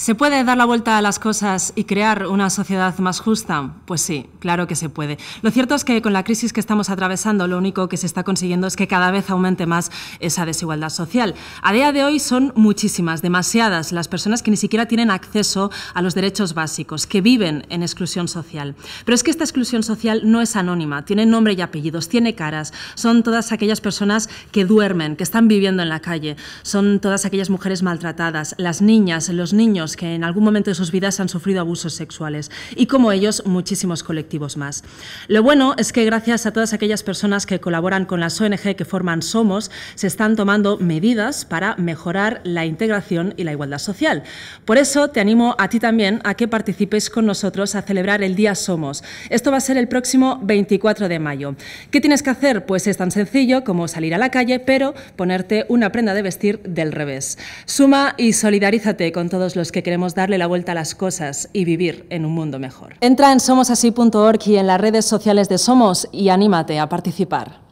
¿Se puede dar la vuelta a las cosas y crear una sociedad más justa? Pues sí, claro que se puede. Lo cierto es que con la crisis que estamos atravesando, lo único que se está consiguiendo es que cada vez aumente más esa desigualdad social. A día de hoy son muchísimas, demasiadas las personas que ni siquiera tienen acceso a los derechos básicos, que viven en exclusión social. Pero es que esta exclusión social no es anónima, tiene nombre y apellidos, tiene caras. Son todas aquellas personas que duermen, que están viviendo en la calle, son todas aquellas mujeres maltratadas, las niñas, los niños que en algún momento de sus vidas han sufrido abusos sexuales y como ellos muchísimos colectivos más. Lo bueno es que gracias a todas aquellas personas que colaboran con las ONG que forman Somos, se están tomando medidas para mejorar la integración y la igualdad social. Por eso te animo a ti también a que participes con nosotros a celebrar el Día Somos. Esto va a ser el próximo 24 de mayo. ¿Qué tienes que hacer? Pues es tan sencillo como salir a la calle, pero ponerte una prenda de vestir del revés. Suma y solidarízate con todos los que queremos darle la vuelta a las cosas y vivir en un mundo mejor. Entra en somosasí.org y en las redes sociales de Somos y anímate a participar.